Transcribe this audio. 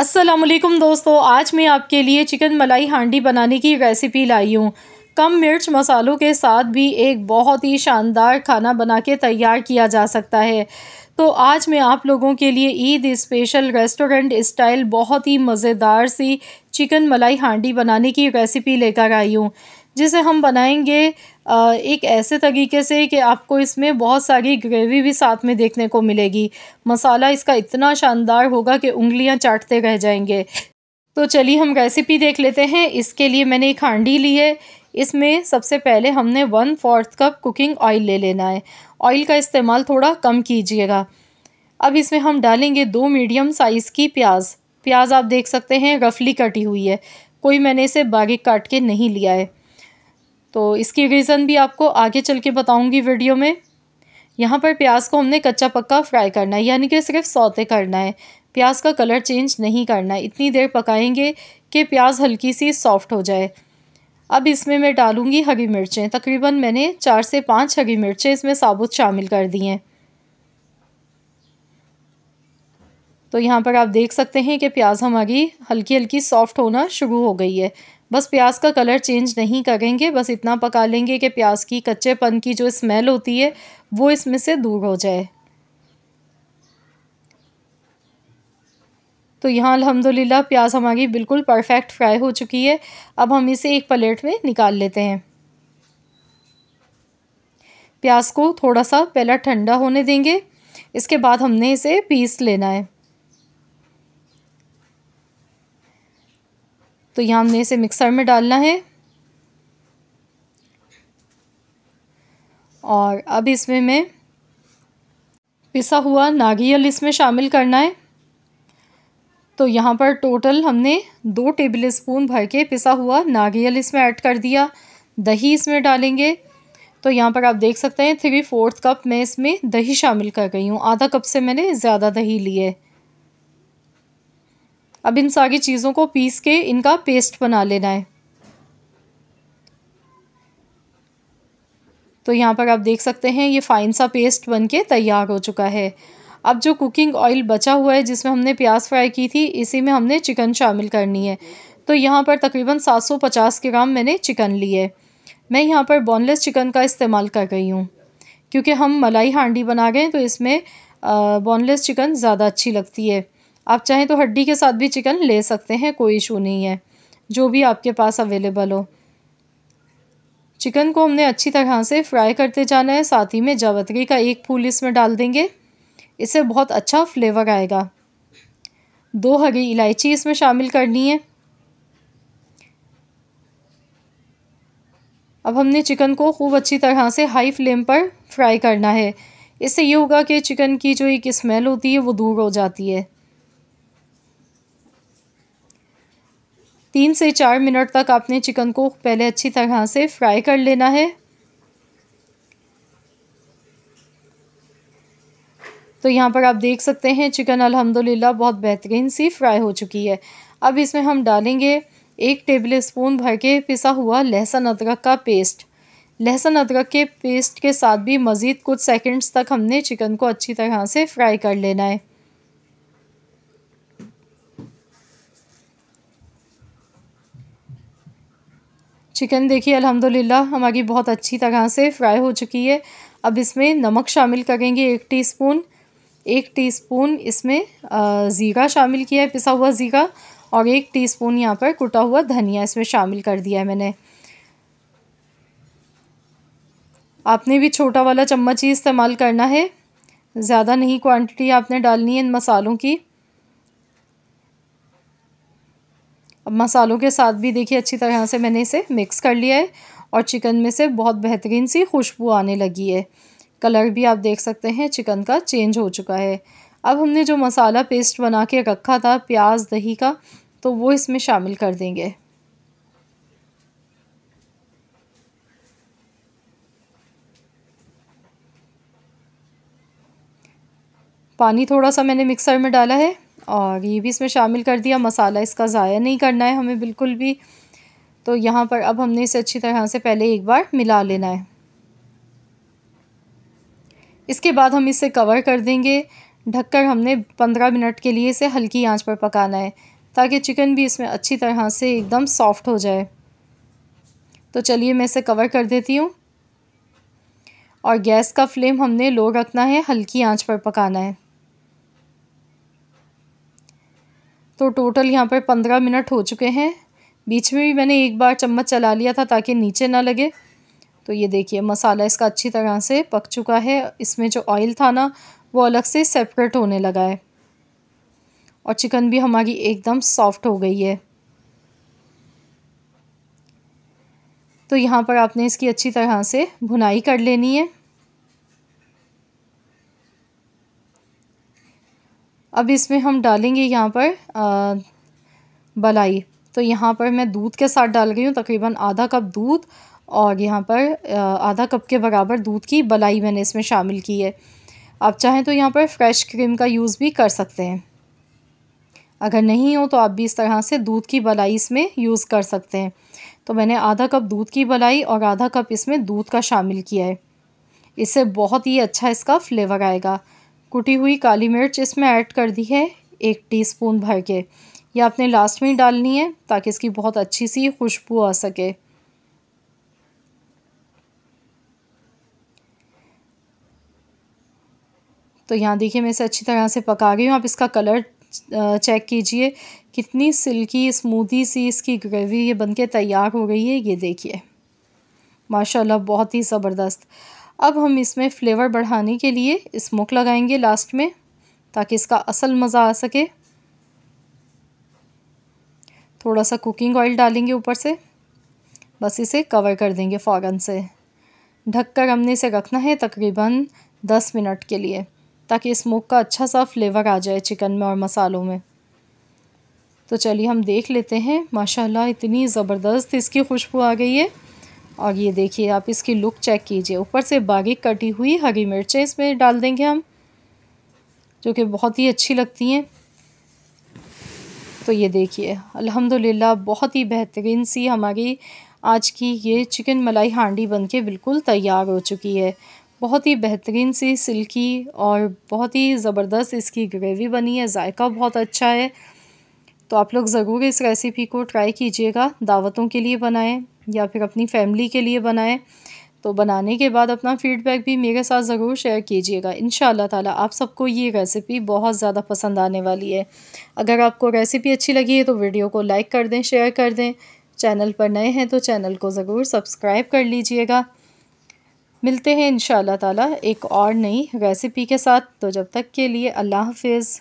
असलम दोस्तों आज मैं आपके लिए चिकन मलाई हांडी बनाने की रेसिपी लाई हूँ कम मिर्च मसालों के साथ भी एक बहुत ही शानदार खाना बना के तैयार किया जा सकता है तो आज मैं आप लोगों के लिए ईद स्पेशल रेस्टोरेंट स्टाइल बहुत ही मज़ेदार सी चिकन मलाई हांडी बनाने की रेसिपी लेकर आई हूँ जिसे हम बनाएंगे एक ऐसे तरीके से कि आपको इसमें बहुत सारी ग्रेवी भी साथ में देखने को मिलेगी मसाला इसका इतना शानदार होगा कि उंगलियां चाटते रह जाएंगे तो चलिए हम रेसिपी देख लेते हैं इसके लिए मैंने एक हांडी ली है इसमें सबसे पहले हमने one fourth cup cooking oil ले लेना है ऑयल का इस्तेमाल थोड़ा कम कीजिएगा अब इसमें हम डालेंगे दो मीडियम साइज़ की प्याज प्याज आप देख सकते हैं रफली कटी हुई है कोई मैंने इसे बारीक काट के नहीं लिया है तो इसकी रीज़न भी आपको आगे चल के बताऊँगी वीडियो में यहाँ पर प्याज को हमने कच्चा पक्का फ्राई करना है यानी कि सिर्फ सौते करना है प्याज का कलर चेंज नहीं करना है इतनी देर पकाएंगे कि प्याज हल्की सी सॉफ्ट हो जाए अब इसमें मैं डालूँगी हरी मिर्चें तकरीबन मैंने चार से पाँच हरी मिर्चें इसमें साबुत शामिल कर दी हैं तो यहाँ पर आप देख सकते हैं कि प्याज हमारी हल्की हल्की सॉफ्ट होना शुरू हो गई है बस प्याज का कलर चेंज नहीं करेंगे बस इतना पका लेंगे कि प्याज की कच्चेपन की जो स्मेल होती है वो इसमें से दूर हो जाए तो यहाँ अल्हम्दुलिल्लाह प्याज हमारी बिल्कुल परफेक्ट फ्राई हो चुकी है अब हम इसे एक प्लेट में निकाल लेते हैं प्याज को थोड़ा सा पहला ठंडा होने देंगे इसके बाद हमने इसे पीस लेना है तो यहाँ हमने इसे मिक्सर में डालना है और अब इसमें मैं पिसा हुआ नारियल इसमें शामिल करना है तो यहाँ पर टोटल हमने दो टेबल स्पून भर के पिसा हुआ नारियल इसमें ऐड कर दिया दही इसमें डालेंगे तो यहाँ पर आप देख सकते हैं थ्री फोर्थ कप मैं इसमें दही शामिल कर गई हूँ आधा कप से मैंने ज़्यादा दही ली है अब इन सारी चीज़ों को पीस के इनका पेस्ट बना लेना है तो यहाँ पर आप देख सकते हैं ये फ़ाइन सा पेस्ट बन के तैयार हो चुका है अब जो कुकिंग ऑयल बचा हुआ है जिसमें हमने प्याज फ्राई की थी इसी में हमने चिकन शामिल करनी है तो यहाँ पर तकरीबन 750 ग्राम मैंने चिकन ली है मैं यहाँ पर बोनलेस चिकन का इस्तेमाल कर रही हूँ क्योंकि हम मलाई हांडी बना गए तो इसमें बोनलेस चिकन ज़्यादा अच्छी लगती है आप चाहें तो हड्डी के साथ भी चिकन ले सकते हैं कोई इशू नहीं है जो भी आपके पास अवेलेबल हो चिकन को हमने अच्छी तरह से फ्राई करते जाना है साथ ही में जावत्री का एक फूल इसमें डाल देंगे इससे बहुत अच्छा फ्लेवर आएगा दो हरी इलायची इसमें शामिल करनी है अब हमने चिकन को खूब अच्छी तरह से हाई फ्लेम पर फ्राई करना है इससे ये होगा कि चिकन की जो एक स्मेल होती है वो दूर हो जाती है तीन से चार मिनट तक आपने चिकन को पहले अच्छी तरह से फ्राई कर लेना है तो यहाँ पर आप देख सकते हैं चिकन अल्हम्दुलिल्लाह बहुत बेहतरीन सी फ्राई हो चुकी है अब इसमें हम डालेंगे एक टेबल स्पून भर के पिसा हुआ लहसुन अदरक का पेस्ट लहसुन अदरक के पेस्ट के साथ भी मज़ीद कुछ सेकंड्स तक हमने चिकन को अच्छी तरह से फ्राई कर लेना है चिकन देखिए अल्हम्दुलिल्लाह हमारी बहुत अच्छी तरह से फ्राई हो चुकी है अब इसमें नमक शामिल करेंगे एक टीस्पून एक टीस्पून इसमें ज़ीरा शामिल किया है पिसा हुआ ज़ीरा और एक टीस्पून यहाँ पर कुटा हुआ धनिया इसमें शामिल कर दिया है मैंने आपने भी छोटा वाला चम्मच ही इस्तेमाल करना है ज़्यादा नहीं क्वांटिटी आपने डालनी है इन मसालों की अब मसालों के साथ भी देखिए अच्छी तरह से मैंने इसे मिक्स कर लिया है और चिकन में से बहुत बेहतरीन सी खुशबू आने लगी है कलर भी आप देख सकते हैं चिकन का चेंज हो चुका है अब हमने जो मसाला पेस्ट बना के रखा था प्याज दही का तो वो इसमें शामिल कर देंगे पानी थोड़ा सा मैंने मिक्सर में डाला है और ये भी इसमें शामिल कर दिया मसाला इसका ज़ाया नहीं करना है हमें बिल्कुल भी तो यहाँ पर अब हमने इसे अच्छी तरह से पहले एक बार मिला लेना है इसके बाद हम इसे कवर कर देंगे ढककर हमने पंद्रह मिनट के लिए इसे हल्की आंच पर पकाना है ताकि चिकन भी इसमें अच्छी तरह से एकदम सॉफ्ट हो जाए तो चलिए मैं इसे कवर कर देती हूँ और गैस का फ्लेम हमने लो रखना है हल्की आंच पर पकाना है तो टोटल यहाँ पर पंद्रह मिनट हो चुके हैं बीच में भी मैंने एक बार चम्मच चला लिया था ताकि नीचे ना लगे तो ये देखिए मसाला इसका अच्छी तरह से पक चुका है इसमें जो ऑयल था ना वो अलग से सेपरेट होने लगा है और चिकन भी हमारी एकदम सॉफ्ट हो गई है तो यहाँ पर आपने इसकी अच्छी तरह से भुनाई कर लेनी है अब इसमें हम डालेंगे यहाँ पर बलाई तो यहाँ पर मैं दूध के साथ डाल रही हूँ तकरीबन आधा कप दूध और यहाँ पर आधा कप के बराबर दूध की बलाई मैंने इसमें शामिल की है आप चाहें तो यहाँ पर फ्रेश क्रीम का यूज़ भी कर सकते हैं अगर नहीं हो तो आप भी इस तरह से दूध की बलाई इसमें यूज़ कर सकते हैं तो मैंने आधा कप दूध की बलाई और आधा कप इसमें दूध का शामिल किया है इससे बहुत ही अच्छा इसका फ्लेवर आएगा कुटी हुई काली मिर्च इसमें ऐड कर दी है एक टीस्पून भर के ये आपने लास्ट में ही डालनी है ताकि इसकी बहुत अच्छी सी खुशबू आ सके तो यहाँ देखिए मैं इसे अच्छी तरह से पका रही हूँ आप इसका कलर चेक कीजिए कितनी सिल्की स्मूदी सी इसकी ग्रेवी ये बनके तैयार हो गई है ये देखिए माशाल्लाह बहुत ही ज़बरदस्त अब हम इसमें फ्लेवर बढ़ाने के लिए स्मोक लगाएंगे लास्ट में ताकि इसका असल मज़ा आ सके थोड़ा सा कुकिंग ऑयल डालेंगे ऊपर से बस इसे कवर कर देंगे फ़ौरन से ढककर हमने इसे रखना है तकरीबन दस मिनट के लिए ताकि स्मोक का अच्छा सा फ्लेवर आ जाए चिकन में और मसालों में तो चलिए हम देख लेते हैं माशाल्लाह इतनी ज़बरदस्त इसकी खुशबू आ गई है और ये देखिए आप इसकी लुक चेक कीजिए ऊपर से बागी कटी हुई हरी मिर्चें इसमें डाल देंगे हम जो कि बहुत ही अच्छी लगती हैं तो ये देखिए अल्हम्दुलिल्लाह बहुत ही बेहतरीन सी हमारी आज की ये चिकन मलाई हांडी बनके बिल्कुल तैयार हो चुकी है बहुत ही बेहतरीन सी सिल्की और बहुत ही ज़बरदस्त इसकी ग्रेवी बनी है जायका बहुत अच्छा है तो आप लोग ज़रूर इस रेसिपी को ट्राई कीजिएगा दावतों के लिए बनाएं या फिर अपनी फैमिली के लिए बनाएं तो बनाने के बाद अपना फीडबैक भी मेरे साथ ज़रूर शेयर कीजिएगा इन ताला आप सबको ये रेसिपी बहुत ज़्यादा पसंद आने वाली है अगर आपको रेसिपी अच्छी लगी है तो वीडियो को लाइक कर दें शेयर कर दें चैनल पर नए हैं तो चैनल को ज़रूर सब्सक्राइब कर लीजिएगा मिलते हैं इन ताला एक और नई रेसिपी के साथ तो जब तक के लिए अल्लाह हाफिज़